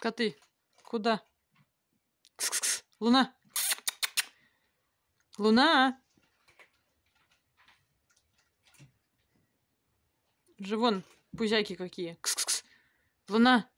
Коты, куда? Кс -кс -кс. Луна. Луна. Живон, пузяки какие. Кс -кс -кс. Луна.